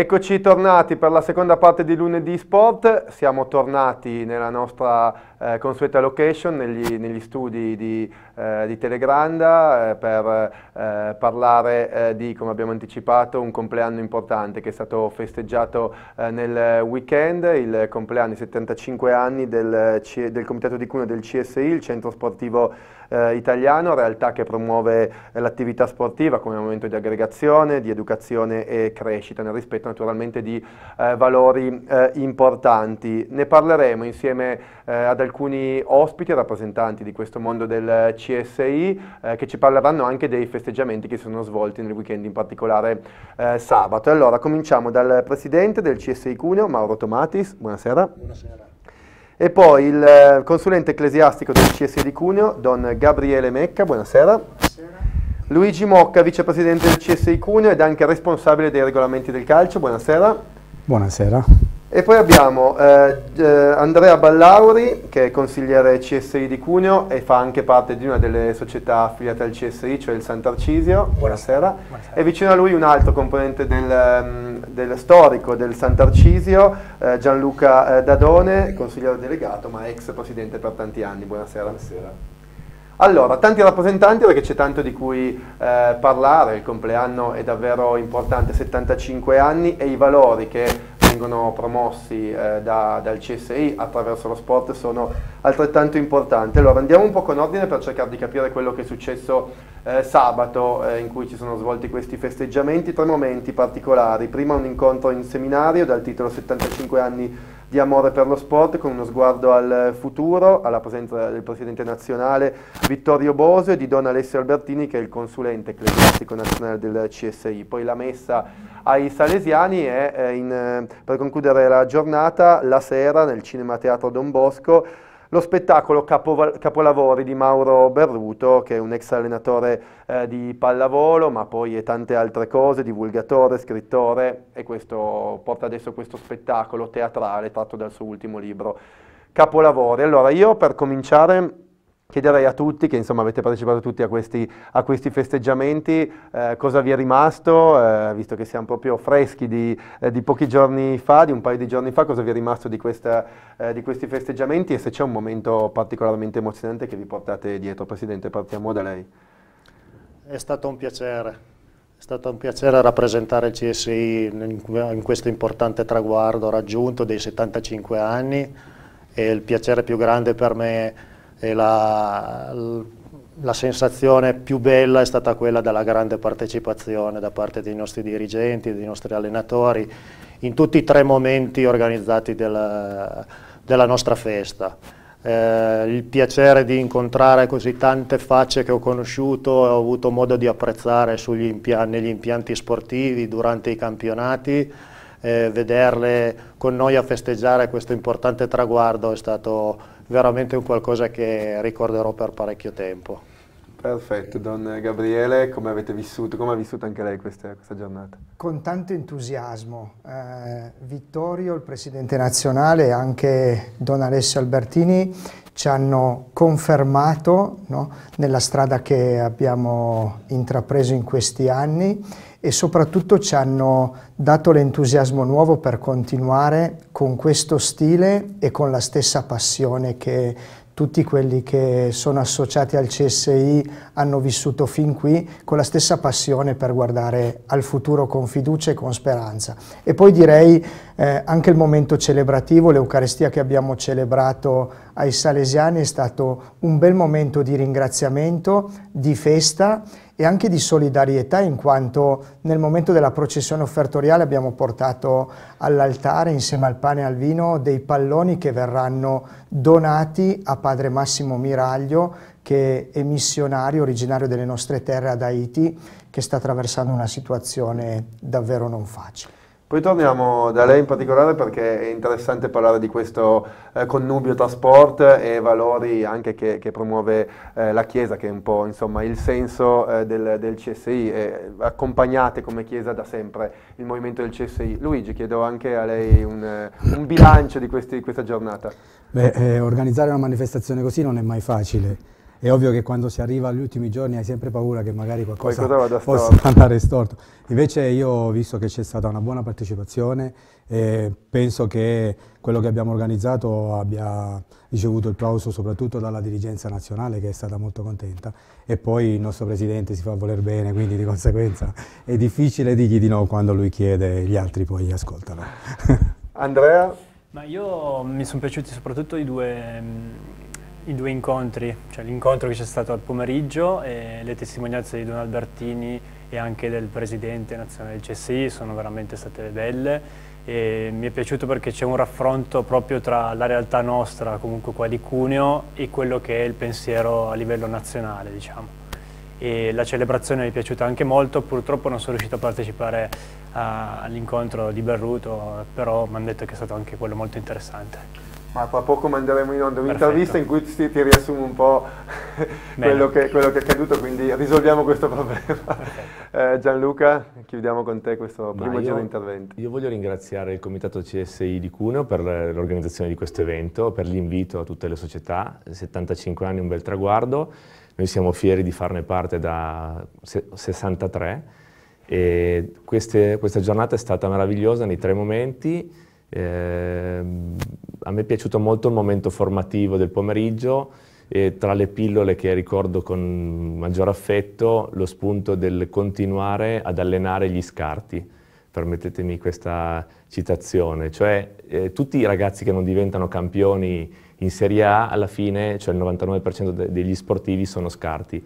Eccoci tornati per la seconda parte di lunedì sport, siamo tornati nella nostra eh, consueta location, negli, negli studi di, eh, di Telegranda eh, per eh, parlare eh, di, come abbiamo anticipato, un compleanno importante che è stato festeggiato eh, nel weekend, il compleanno, i 75 anni del, del Comitato di Cuneo del CSI, il Centro Sportivo eh, italiano, realtà che promuove eh, l'attività sportiva come momento di aggregazione, di educazione e crescita, nel rispetto naturalmente di eh, valori eh, importanti. Ne parleremo insieme eh, ad alcuni ospiti, rappresentanti di questo mondo del CSI, eh, che ci parleranno anche dei festeggiamenti che si sono svolti nel weekend, in particolare sabato. Allora, cominciamo dal presidente del CSI Cuneo, Mauro Tomatis. Buonasera. Buonasera. E poi il eh, consulente ecclesiastico del CS di Cuneo, Don Gabriele Mecca, buonasera. buonasera. Luigi Mocca, vicepresidente del CS di Cuneo ed anche responsabile dei regolamenti del calcio, buonasera. Buonasera. E poi abbiamo eh, eh, Andrea Ballauri, che è consigliere CSI di Cuneo e fa anche parte di una delle società affiliate al CSI, cioè il Sant'Arcisio. Buonasera. Buonasera. E vicino a lui un altro componente del, mm, del storico del Sant'Arcisio, eh, Gianluca eh, Dadone, consigliere delegato ma ex presidente per tanti anni. Buonasera. Buonasera. Allora, tanti rappresentanti perché c'è tanto di cui eh, parlare, il compleanno è davvero importante, 75 anni e i valori che vengono promossi eh, da, dal CSI attraverso lo sport sono altrettanto importanti. Allora andiamo un po' con ordine per cercare di capire quello che è successo eh, sabato eh, in cui ci sono svolti questi festeggiamenti, tre momenti particolari, prima un incontro in seminario dal titolo 75 anni di amore per lo sport con uno sguardo al futuro, alla presenza del presidente nazionale Vittorio Boso e di Don Alessio Albertini che è il consulente ecclesiastico nazionale del CSI. Poi la messa ai salesiani è eh, in, eh, per concludere la giornata la sera nel Cinema Teatro Don Bosco lo spettacolo Capolavori di Mauro Berruto, che è un ex allenatore eh, di pallavolo, ma poi è tante altre cose, divulgatore, scrittore, e questo porta adesso questo spettacolo teatrale tratto dal suo ultimo libro, Capolavori. Allora, io per cominciare Chiederei a tutti, che insomma avete partecipato tutti a questi, a questi festeggiamenti, eh, cosa vi è rimasto, eh, visto che siamo proprio freschi di, eh, di, pochi giorni fa, di un paio di giorni fa, cosa vi è rimasto di, questa, eh, di questi festeggiamenti e se c'è un momento particolarmente emozionante che vi portate dietro. Presidente, partiamo da lei. È stato un piacere, è stato un piacere rappresentare il CSI in, in questo importante traguardo raggiunto dei 75 anni e il piacere più grande per me è e la, la sensazione più bella è stata quella della grande partecipazione da parte dei nostri dirigenti, dei nostri allenatori, in tutti i tre momenti organizzati della, della nostra festa. Eh, il piacere di incontrare così tante facce che ho conosciuto e ho avuto modo di apprezzare impia negli impianti sportivi durante i campionati, eh, vederle con noi a festeggiare questo importante traguardo è stato veramente un qualcosa che ricorderò per parecchio tempo. Perfetto, Don Gabriele, come avete vissuto, come ha vissuto anche lei questa, questa giornata? Con tanto entusiasmo. Eh, Vittorio, il presidente nazionale, e anche Don Alessio Albertini ci hanno confermato no, nella strada che abbiamo intrapreso in questi anni e soprattutto ci hanno dato l'entusiasmo nuovo per continuare con questo stile e con la stessa passione che tutti quelli che sono associati al CSI hanno vissuto fin qui con la stessa passione per guardare al futuro con fiducia e con speranza. E poi direi eh, anche il momento celebrativo, l'Eucarestia che abbiamo celebrato ai salesiani è stato un bel momento di ringraziamento, di festa e anche di solidarietà in quanto nel momento della processione offertoriale abbiamo portato all'altare insieme al pane e al vino dei palloni che verranno donati a padre Massimo Miraglio che è missionario originario delle nostre terre ad Haiti che sta attraversando una situazione davvero non facile. Poi torniamo da lei in particolare perché è interessante parlare di questo eh, connubio tra sport e valori anche che, che promuove eh, la Chiesa, che è un po' insomma, il senso eh, del, del, CSI, e accompagnate come Chiesa da sempre il movimento del CSI. Luigi, chiedo anche a lei un, eh, un bilancio di, questi, di, questa giornata. Beh, eh, organizzare una manifestazione così non è mai facile è ovvio che quando si arriva agli ultimi giorni hai sempre paura che magari qualcosa possa andare storto. Invece io ho visto che c'è stata una buona partecipazione e penso che quello che abbiamo organizzato abbia ricevuto il plauso soprattutto dalla dirigenza nazionale che è stata molto contenta e poi il nostro presidente si fa voler bene, quindi di conseguenza è difficile dirgli di no quando lui chiede, gli altri poi ascoltano. Andrea? Ma io mi sono piaciuti soprattutto i due i due incontri, cioè l'incontro che c'è stato al pomeriggio e le testimonianze di Don Albertini e anche del presidente nazionale del CSI sono veramente state belle e mi è piaciuto perché c'è un raffronto proprio tra la realtà nostra, comunque qua di Cuneo, e quello che è il pensiero a livello nazionale, diciamo. E la celebrazione mi è piaciuta anche molto, purtroppo non sono riuscito a partecipare all'incontro di Berruto, però mi hanno detto che è stato anche quello molto interessante ma tra poco manderemo in onda un'intervista in cui ti, ti, riassumo un po' quello, che, quello, che, è accaduto, quindi risolviamo questo problema. Eh, Gianluca, chiudiamo con te questo primo giro di intervento. Io voglio ringraziare il Comitato CSI di Cuneo per l'organizzazione di questo evento, per l'invito a tutte le società, 75 anni è un bel traguardo, noi siamo fieri di farne parte da 63 e queste, questa giornata è stata meravigliosa nei tre momenti, eh, a me è piaciuto molto il momento formativo del pomeriggio e tra le pillole che ricordo con maggior affetto lo spunto del continuare ad allenare gli scarti, permettetemi questa citazione, cioè eh, tutti i ragazzi che non diventano campioni in Serie A alla fine, cioè il 99% de degli sportivi sono scarti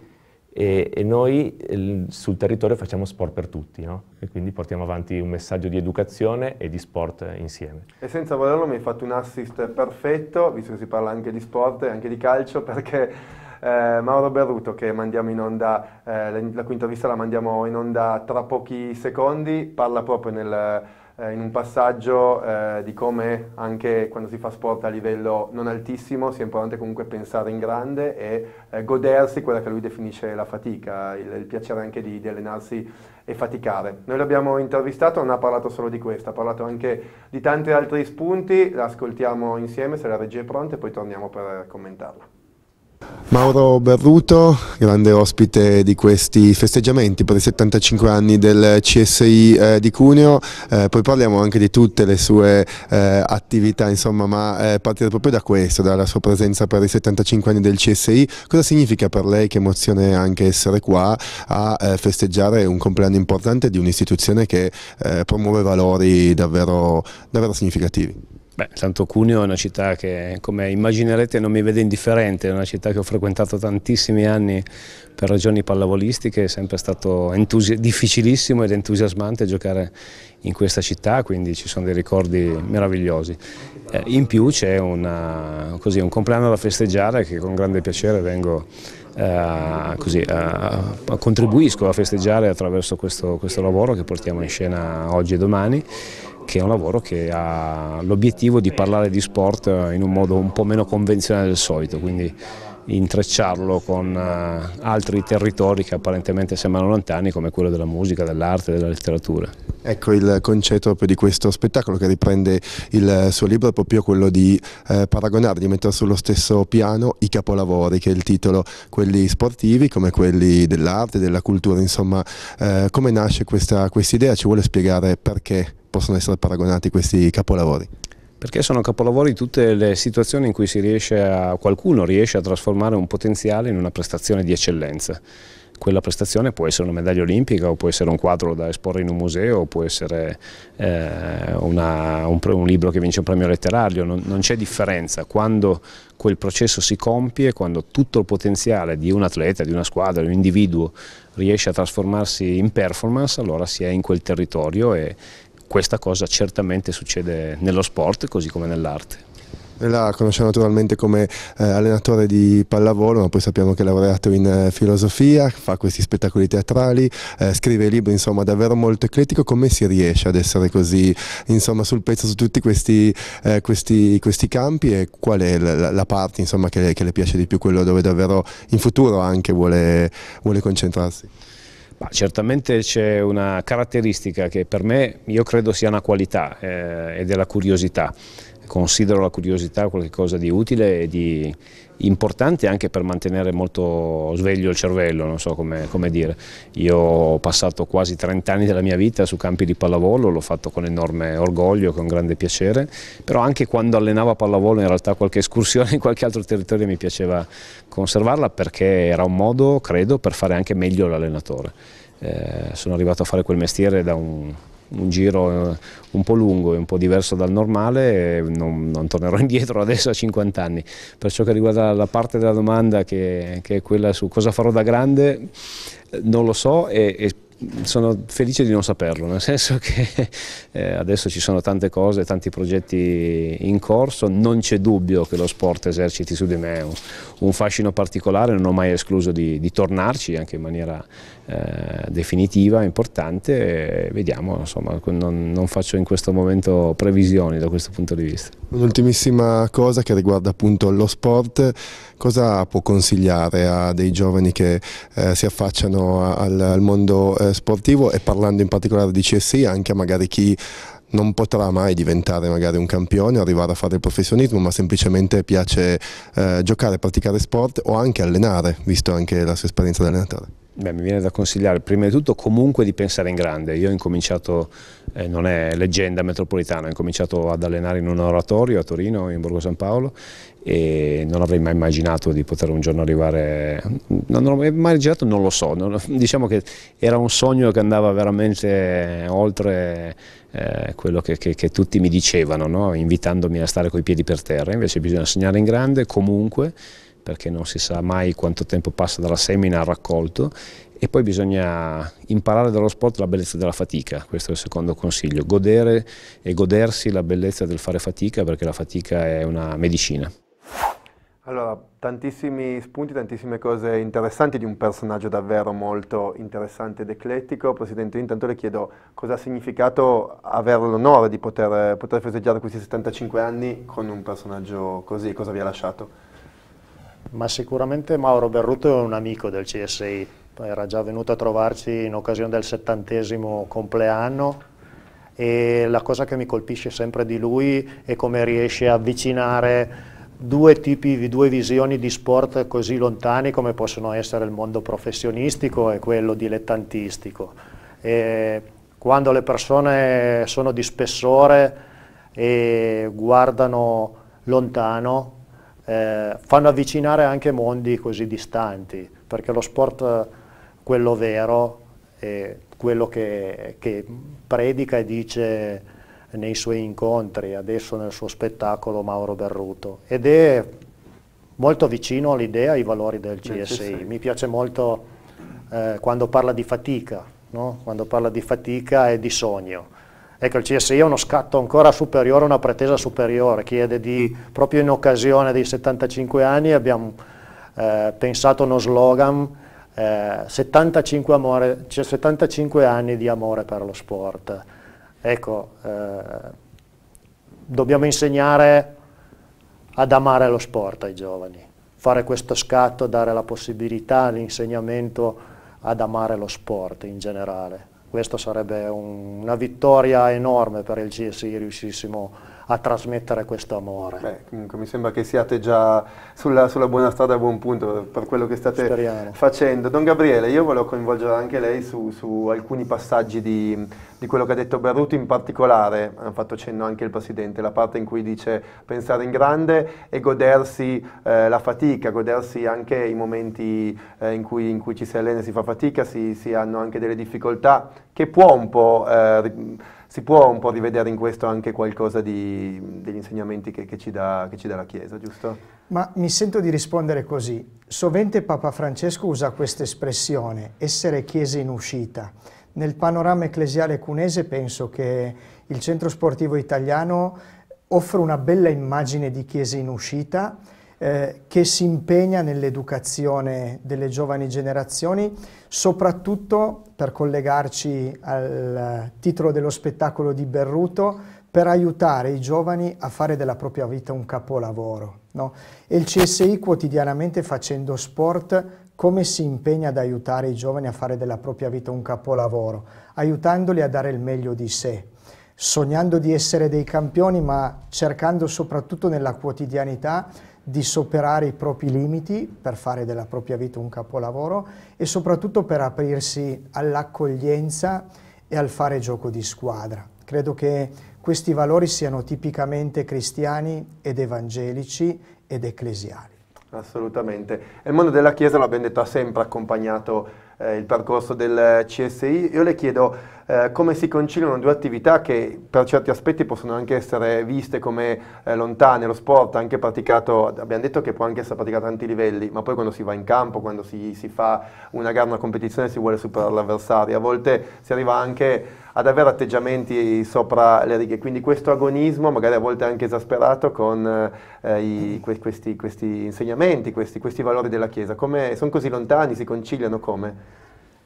e, e noi il, ehm, sul territorio facciamo sport per tutti, no? E quindi portiamo avanti un messaggio di educazione e di sport insieme. E senza volerlo mi hai fatto un assist perfetto, visto che si parla anche di sport e anche di calcio, perché eh, Mauro Berruto che mandiamo in onda, eh, la, la cui intervista la mandiamo in onda tra pochi secondi, parla proprio nel eh, in un passaggio eh, di come anche quando si fa sport a livello non altissimo sia importante comunque pensare in grande e eh, godersi quella che lui definisce la fatica, il, il piacere anche di, di, allenarsi e faticare. Noi l'abbiamo intervistato, non ha parlato solo di questo, ha parlato anche di tanti altri spunti, ascoltiamo insieme se la regia è pronta e poi torniamo per commentarla. Mauro Berruto, grande ospite di questi festeggiamenti per i 75 anni del CSI eh, di Cuneo, eh, poi parliamo anche di tutte le sue eh, attività, insomma, ma eh, partire proprio da questo, dalla sua presenza per i 75 anni del CSI, cosa significa per lei, che emozione è anche essere qua a eh, festeggiare un compleanno importante di un'istituzione che eh, promuove valori davvero, davvero significativi? Beh, tanto Cuneo è una città che, come immaginerete, non mi vede indifferente, è una città che ho frequentato tantissimi anni per ragioni pallavolistiche, è sempre stato difficilissimo ed entusiasmante giocare in questa città, quindi ci sono dei ricordi meravigliosi. Eh, in più c'è un compleanno da festeggiare che con grande piacere vengo Uh, così, uh, contribuisco a festeggiare attraverso questo, questo, lavoro che portiamo in scena oggi e domani che è un lavoro che ha l'obiettivo di parlare di sport in un modo un po' meno convenzionale del solito, quindi intrecciarlo con eh, altri territori che apparentemente sembrano lontani come quello della musica, dell'arte, della letteratura. Ecco il concetto proprio di questo spettacolo che riprende il suo libro è proprio quello di eh, paragonare, di mettere sullo stesso piano i capolavori che è il titolo, quelli sportivi come quelli dell'arte, della cultura, insomma eh, come nasce questa quest idea, ci vuole spiegare perché? possono essere paragonati questi capolavori? Perché sono capolavori tutte le situazioni in cui riesce a, qualcuno riesce a trasformare un potenziale in una prestazione di eccellenza quella prestazione può essere una medaglia olimpica o può essere un quadro da esporre in un museo o può essere eh, una, un, un, libro che vince un premio letterario, non, non c'è differenza, quando quel processo si compie, quando tutto il potenziale di un atleta, di una squadra, di un individuo riesce a trasformarsi in performance, allora si è in quel territorio e questa cosa certamente succede nello sport così come nell'arte. La conosciamo naturalmente come eh, allenatore di pallavolo, ma poi sappiamo che è laureato in eh, filosofia, fa questi spettacoli teatrali, eh, scrive libri, insomma davvero molto eclettico. Come si riesce ad essere così insomma, sul pezzo su tutti questi, eh, questi, questi campi e qual è la, la parte insomma, che, che, le piace di più, quello dove davvero in futuro anche vuole, vuole concentrarsi? Ma certamente c'è una caratteristica che per me io credo sia una qualità eh, ed è la curiosità considero la curiosità qualcosa di utile e di importante anche per mantenere molto sveglio il cervello, non so come, come dire. Io ho passato quasi 30 anni della mia vita su campi di pallavolo, l'ho fatto con enorme orgoglio, con grande piacere, però anche quando allenavo a pallavolo in realtà qualche escursione in qualche altro territorio mi piaceva conservarla perché era un modo, credo, per fare anche meglio l'allenatore. Eh, sono arrivato a fare quel mestiere da un un giro eh, un po' lungo e un po' diverso dal normale, non, non, tornerò indietro adesso a 50 anni. Per ciò che riguarda la parte della domanda che, che è quella su cosa farò da grande, eh, non lo so e, e sono felice di non saperlo, nel senso che eh, adesso ci sono tante cose, tanti progetti in corso, non c'è dubbio che lo sport eserciti su di me un, un fascino particolare, non ho mai escluso di, di tornarci anche in maniera eh, definitiva, importante, vediamo, insomma, non, non, faccio in questo momento previsioni da questo punto di vista. Un'ultimissima cosa che riguarda appunto lo sport, cosa può consigliare a dei giovani che eh, si affacciano al, al mondo eh, sportivo e parlando in particolare di CSI anche a magari chi non potrà mai diventare magari un campione, arrivare a fare il professionismo, ma semplicemente piace eh, giocare, praticare sport o anche allenare, visto anche la sua esperienza di allenatore. Beh, mi viene da consigliare prima di tutto comunque di pensare in grande. Io ho incominciato, eh, non è leggenda metropolitana, ho incominciato ad allenare in un oratorio a Torino, in Borgo San Paolo e non avrei mai immaginato di poter un giorno arrivare, non l'ho mai immaginato, non lo so, non, diciamo che era un sogno che andava veramente oltre eh, quello che, che, che, tutti mi dicevano, no? invitandomi a stare coi piedi per terra, invece bisogna segnare in grande comunque perché non si sa mai quanto tempo passa dalla semina al raccolto e poi bisogna imparare dallo sport la bellezza della fatica, questo è il secondo consiglio, godere e godersi la bellezza del fare fatica perché la fatica è una medicina. Allora, tantissimi spunti, tantissime cose interessanti di un personaggio davvero molto interessante ed eclettico. Presidente, intanto le chiedo cosa ha significato avere l'onore di poter, poter festeggiare questi 75 anni con un personaggio così, cosa vi ha lasciato? ma sicuramente Mauro Berruto è un amico del CSI, era già venuto a trovarci in occasione del settantesimo compleanno e la cosa che mi colpisce sempre di lui è come riesce a avvicinare due tipi, due visioni di sport così lontani come possono essere il mondo professionistico e quello dilettantistico. E quando le persone sono di spessore e guardano lontano, eh, fanno avvicinare anche mondi così distanti, perché lo sport, quello vero, è quello che, che predica e dice nei suoi incontri, adesso nel suo spettacolo Mauro Berruto, ed è molto vicino all'idea e ai valori del CSI. Mi piace molto eh, quando parla di fatica, no? quando parla di fatica e di sogno Ecco, il CSI è uno scatto ancora superiore, una pretesa superiore, chiede di, proprio in occasione dei 75 anni abbiamo eh, pensato uno slogan, eh, 75, amore, cioè 75, anni di amore per lo sport. Ecco, eh, dobbiamo insegnare ad amare lo sport ai giovani, fare questo scatto, dare la possibilità, all'insegnamento ad amare lo sport in generale. Questa sarebbe un, una vittoria enorme per il CSI riuscissimo a trasmettere questo amore. Beh, comunque mi sembra che siate già sulla, sulla buona strada a buon punto per quello che state Speriamo. facendo. Don Gabriele, io volevo coinvolgere anche lei su, su alcuni passaggi di, di, quello che ha detto Berruti, in particolare, hanno fatto cenno anche il Presidente, la parte in cui dice pensare in grande e godersi eh, la fatica, godersi anche i momenti eh, in, cui, in, cui, ci si allena, e si fa fatica, si, si hanno anche delle difficoltà, che può un po'... Eh, si può un po' rivedere in questo anche qualcosa di, degli insegnamenti che, che, ci dà, che, ci dà, la Chiesa, giusto? Ma mi sento di rispondere così. Sovente Papa Francesco usa questa espressione, essere Chiesa in uscita. Nel panorama ecclesiale cunese penso che il centro sportivo italiano offre una bella immagine di Chiesa in uscita, eh, che si impegna nell'educazione delle giovani generazioni, soprattutto per collegarci al titolo dello spettacolo di Berruto, per aiutare i giovani a fare della propria vita un capolavoro. No? E il CSI quotidianamente facendo sport come si impegna ad aiutare i giovani a fare della propria vita un capolavoro, aiutandoli a dare il meglio di sé, sognando di essere dei campioni ma cercando soprattutto nella quotidianità di superare i propri limiti per fare della propria vita un capolavoro e soprattutto per aprirsi all'accoglienza e al fare gioco di squadra. Credo che questi valori siano tipicamente cristiani ed evangelici ed ecclesiali. Assolutamente. Il mondo della Chiesa, l'abbiamo detto, ha sempre accompagnato eh, il percorso del CSI. Io le chiedo eh, come si conciliano due attività che per certi aspetti possono anche essere viste come eh, lontane, lo sport anche praticato, abbiamo detto che può anche essere praticato a tanti livelli, ma poi quando si va in campo, quando si, si fa una gara, una competizione, si vuole superare l'avversario, a volte si arriva anche ad avere atteggiamenti sopra le righe, quindi questo agonismo magari a volte anche esasperato con eh, i, que questi, questi, insegnamenti, questi, questi valori della Chiesa, come, sono così lontani, si conciliano come?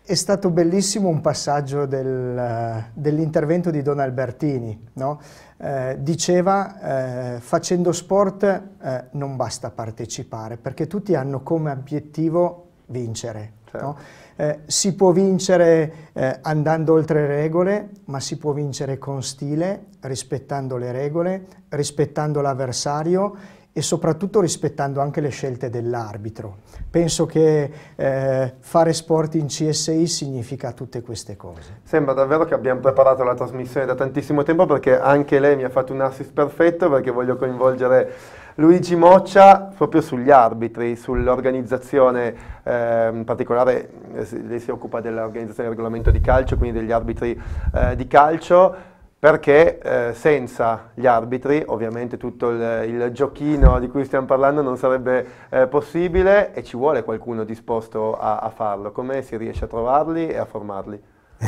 È stato bellissimo un passaggio del, eh, dell'intervento di Don Albertini, no? eh, diceva eh, facendo sport eh, non basta partecipare perché tutti hanno come obiettivo vincere. Certo. No? Eh, si può vincere eh, andando oltre regole, ma si può vincere con stile, rispettando le regole, rispettando l'avversario e soprattutto rispettando anche le scelte dell'arbitro. Penso che eh, fare sport in CSI significa tutte queste cose. Sembra davvero che abbiamo preparato la trasmissione da tantissimo tempo perché anche lei mi ha fatto un assist perfetto perché voglio coinvolgere Luigi Moccia proprio sugli arbitri, sull'organizzazione, eh, in particolare eh, lei si occupa dell'organizzazione del regolamento di calcio, quindi degli arbitri eh, di calcio perché eh, senza gli arbitri ovviamente tutto il, il, giochino di cui stiamo parlando non sarebbe eh, possibile e ci vuole qualcuno disposto a, a, farlo. Come si riesce a trovarli e a formarli? Eh,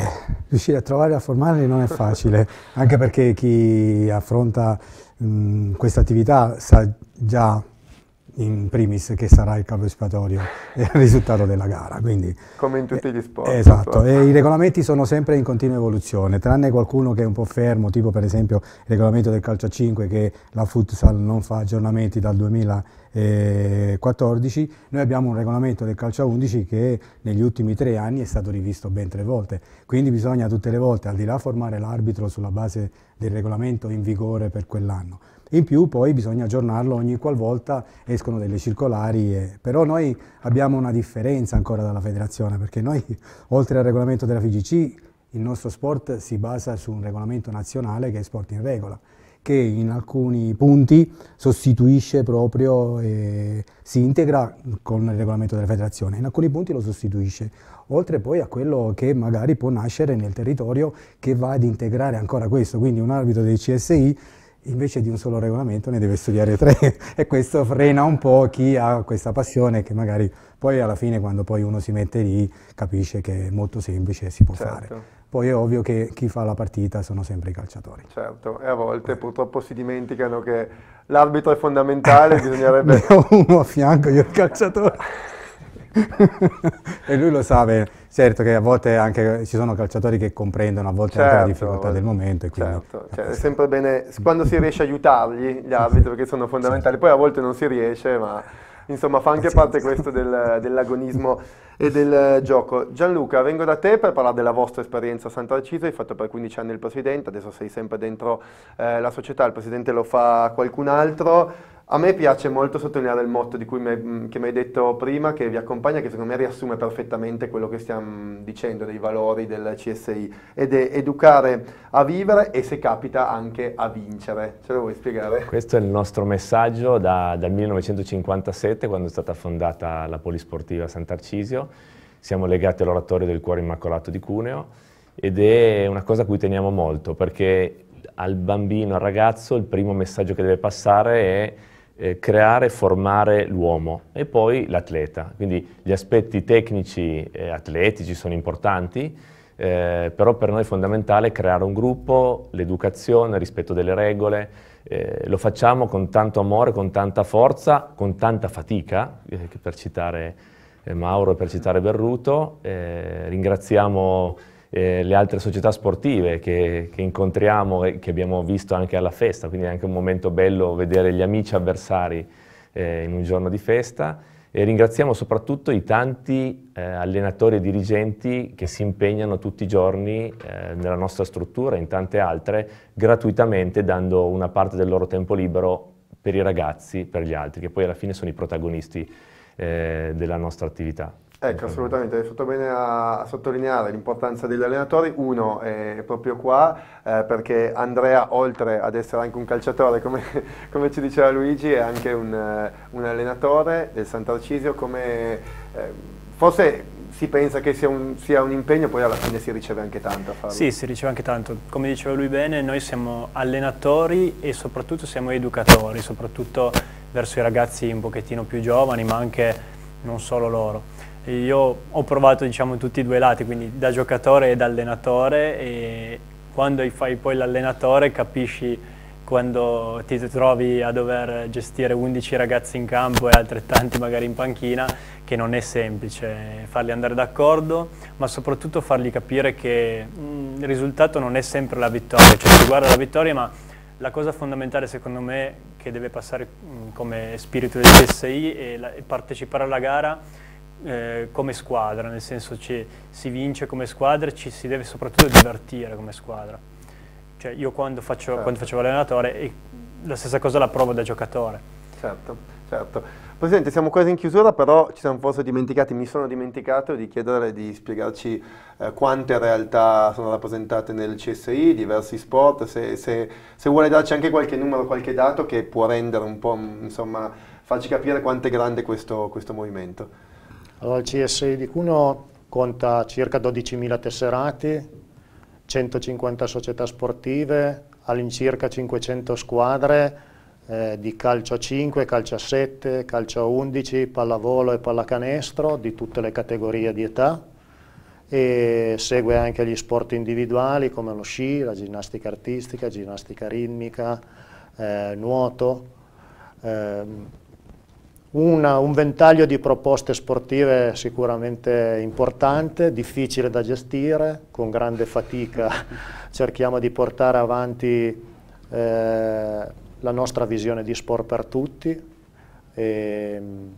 riuscire a trovarli e a formarli non è facile, anche perché chi affronta mh, questa attività sa già in primis che sarà il capo espiatorio e il risultato della gara. Quindi, Come in tutti eh, gli sport. Esatto, e i regolamenti sono sempre in continua evoluzione, tranne qualcuno che è un po' fermo, tipo per esempio il regolamento del calcio a 5 che la futsal non fa aggiornamenti dal 2014, noi abbiamo un regolamento del calcio a 11 che negli ultimi tre anni è stato rivisto ben tre volte, quindi bisogna tutte le volte, al di là formare l'arbitro sulla base del regolamento in vigore per quell'anno, in più poi bisogna aggiornarlo ogni qualvolta escono delle circolari, e... però noi abbiamo una differenza ancora dalla federazione perché noi oltre al regolamento della FIGC il nostro sport si basa su un regolamento nazionale che è Sport in Regola che in alcuni punti sostituisce proprio, e eh, si integra con il regolamento della federazione, in alcuni punti lo sostituisce, oltre poi a quello che magari può nascere nel territorio che va ad integrare ancora questo, quindi un arbitro del CSI invece di un solo regolamento ne deve studiare tre e questo frena un po' chi ha questa passione che magari poi alla fine quando poi uno si mette lì capisce che è molto semplice e si può certo. fare. Poi è ovvio che chi fa la partita sono sempre i calciatori. Certo, e a volte purtroppo si dimenticano che l'arbitro è fondamentale, bisognerebbe... ho uno a fianco, io il calciatore. e lui lo sa Certo che a volte anche ci sono calciatori che comprendono a volte certo, anche la certo, difficoltà del momento. Quindi... Certo, eh, cioè, è sempre bene quando si riesce a aiutarli gli arbitri perché sono fondamentali, poi a volte non si riesce, ma insomma fa anche parte questo del, dell'agonismo e del gioco. Gianluca, vengo da te per parlare della vostra esperienza a Sant'Arciso, hai fatto per 15 anni il presidente, adesso sei sempre dentro eh, la società, il presidente lo fa qualcun altro. A me piace molto sottolineare il motto di cui mi, mm, che mi hai detto prima, che vi accompagna, che secondo me riassume perfettamente quello che stiamo dicendo dei valori del CSI, ed è educare a vivere e se capita anche a vincere. Ce lo vuoi spiegare? Questo è il nostro messaggio da, dal 1957, quando è stata fondata la Polisportiva Sant'Arcisio. Siamo legati all'oratorio del Cuore Immacolato di Cuneo ed è una cosa a cui teniamo molto, perché al bambino, al ragazzo, il primo messaggio che deve passare è eh, creare e formare l'uomo e poi l'atleta. Quindi gli aspetti tecnici e atletici sono importanti, eh, però per noi è fondamentale creare un gruppo, l'educazione, il rispetto delle regole, eh, lo facciamo con tanto amore, con tanta forza, con tanta fatica, eh, per citare eh, Mauro e per citare Berruto, eh, ringraziamo eh, le altre società sportive che, che, incontriamo e che abbiamo visto anche alla festa, quindi è anche un momento bello vedere gli amici avversari eh, in un giorno di festa e ringraziamo soprattutto i tanti eh, allenatori e dirigenti che si impegnano tutti i giorni eh, nella nostra struttura e in tante altre gratuitamente dando una parte del loro tempo libero per i ragazzi, per gli altri, che poi alla fine sono i protagonisti eh, della nostra attività. Ecco, assolutamente, è stato bene a, a sottolineare l'importanza degli allenatori. Uno è proprio qua, eh, perché Andrea, oltre ad essere anche un calciatore, come, come ci diceva Luigi, è anche un, eh, un allenatore del Sant'Arcisio, come eh, forse si pensa che sia un, sia un, impegno, poi alla fine si riceve anche tanto. Sì, si riceve anche tanto. Come diceva lui bene, noi siamo allenatori e soprattutto siamo educatori, soprattutto verso i ragazzi un pochettino più giovani, ma anche non solo loro. Io ho provato diciamo, tutti e due i lati, quindi da giocatore e da allenatore e quando fai poi l'allenatore capisci quando ti trovi a dover gestire 11 ragazzi in campo e altrettanti magari in panchina che non è semplice farli andare d'accordo ma soprattutto fargli capire che mh, mm, il risultato non è sempre la vittoria, cioè si guarda la vittoria ma la cosa fondamentale secondo me che deve passare mh, mm, come spirito del CSI è, la, è partecipare alla gara eh, come squadra, nel senso ci, si vince come squadra e ci si deve soprattutto divertire come squadra. Cioè io quando, faccio, certo. quando facevo l'allenatore la stessa cosa la provo da giocatore. Certo, certo. Presidente, siamo quasi in chiusura, però ci siamo forse dimenticati, mi sono dimenticato di chiedere di spiegarci eh, quante realtà sono rappresentate nel CSI, diversi sport, se, se, se, vuole darci anche qualche numero, qualche dato che può rendere un po', insomma, farci capire quanto è grande questo, questo movimento. Allora, il CSI di Cuno conta circa 12.000 tesserati, 150 società sportive, all'incirca 500 squadre eh, di calcio a 5, calcio a 7, calcio a 11, pallavolo e pallacanestro di tutte le categorie di età e segue anche gli sport individuali come lo sci, la ginnastica artistica, ginnastica ritmica, eh, nuoto. Eh, una, un ventaglio di proposte sportive sicuramente importante, difficile da gestire, con grande fatica cerchiamo di portare avanti eh, la nostra visione di sport per tutti. E, ehm,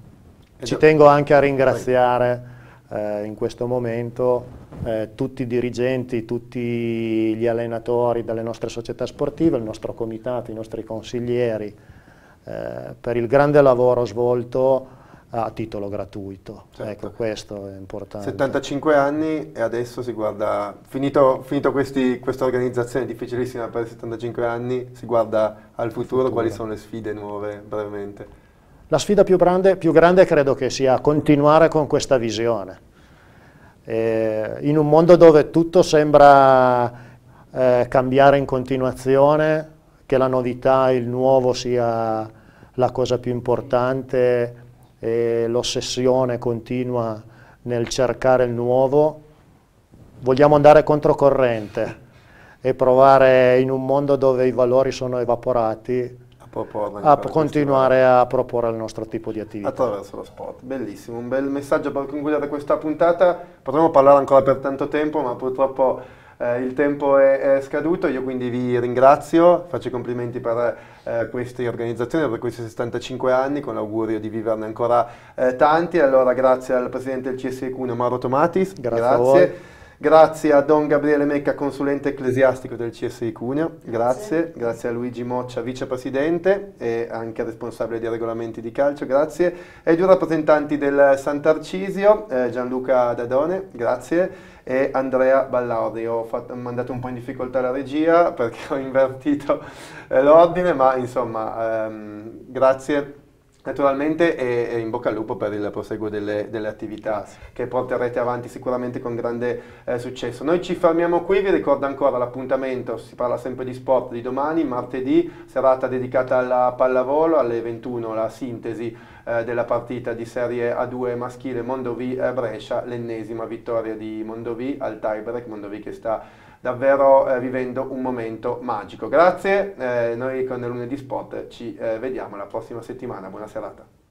ci tengo anche a ringraziare eh, in questo momento eh, tutti i dirigenti, tutti gli allenatori delle nostre società sportive, il nostro comitato, i nostri consiglieri, eh, per il grande lavoro svolto a titolo gratuito. Certo. Ecco, questo è importante. 75 anni e adesso si guarda, finito, finito questi, questa organizzazione difficilissima per 75 anni, si guarda al futuro, futuro. quali sono le sfide nuove brevemente. La sfida più grande, più grande credo che sia continuare con questa visione. Eh, in un mondo dove tutto sembra eh, cambiare in continuazione, che la novità, il nuovo sia la cosa più importante e l'ossessione continua nel cercare il nuovo. Vogliamo andare controcorrente e provare in un mondo dove i valori sono evaporati a continuare a proporre il nostro tipo di attività. Attraverso lo sport, bellissimo, un bel messaggio per concludere questa puntata. Potremmo parlare ancora per tanto tempo, ma purtroppo eh, il tempo è, è, scaduto, io quindi vi ringrazio, faccio i complimenti per eh, questa organizzazione, per questi 65 anni, con l'augurio di viverne ancora eh, tanti. Allora grazie al presidente del CSI Cuneo, Mauro Tomatis, grazie. grazie. grazie. a Don Gabriele Mecca, consulente ecclesiastico del CSI Cuneo, grazie. grazie, grazie a Luigi Moccia, vicepresidente e anche responsabile dei regolamenti di calcio, grazie, E ai due rappresentanti del Sant'Arcisio, eh, Gianluca Dadone, grazie, e Andrea Ballardi. Ho, fatto, mandato un po' in difficoltà la regia perché ho invertito eh, l'ordine, ma insomma, ehm, grazie. Naturalmente e, in bocca al lupo per il proseguo delle, delle attività che porterete avanti sicuramente con grande eh, successo. Noi ci fermiamo qui, vi ricordo ancora l'appuntamento, si parla sempre di sport di domani, martedì, serata dedicata alla pallavolo, alle 21 la sintesi eh, della partita di Serie A2 maschile Mondovi-Brescia, eh, l'ennesima vittoria di Mondovi al tiebreak, Mondovi che sta davvero eh, vivendo un momento magico. Grazie, eh, noi con lunedì spot ci eh, vediamo la prossima settimana, buona serata.